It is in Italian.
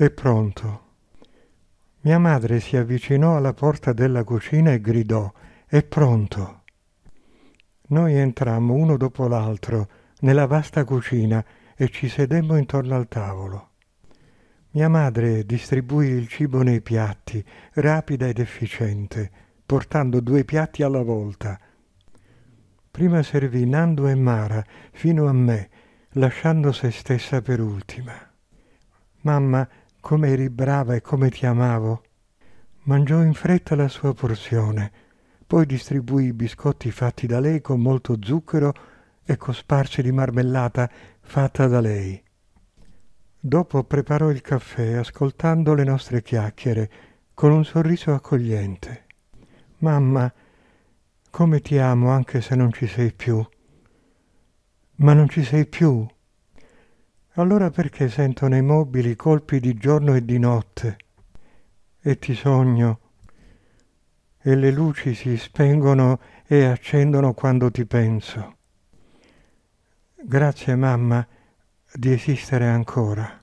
È pronto. Mia madre si avvicinò alla porta della cucina e gridò È pronto. Noi entrammo uno dopo l'altro nella vasta cucina e ci sedemmo intorno al tavolo. Mia madre distribuì il cibo nei piatti, rapida ed efficiente, portando due piatti alla volta. Prima servì Nando e Mara fino a me, lasciando se stessa per ultima. Mamma come eri brava e come ti amavo. Mangiò in fretta la sua porzione, poi distribuì i biscotti fatti da lei con molto zucchero e cosparsi di marmellata fatta da lei. Dopo preparò il caffè ascoltando le nostre chiacchiere con un sorriso accogliente. Mamma, come ti amo anche se non ci sei più. Ma non ci sei più, allora perché sentono i mobili colpi di giorno e di notte? E ti sogno. E le luci si spengono e accendono quando ti penso. Grazie mamma di esistere ancora.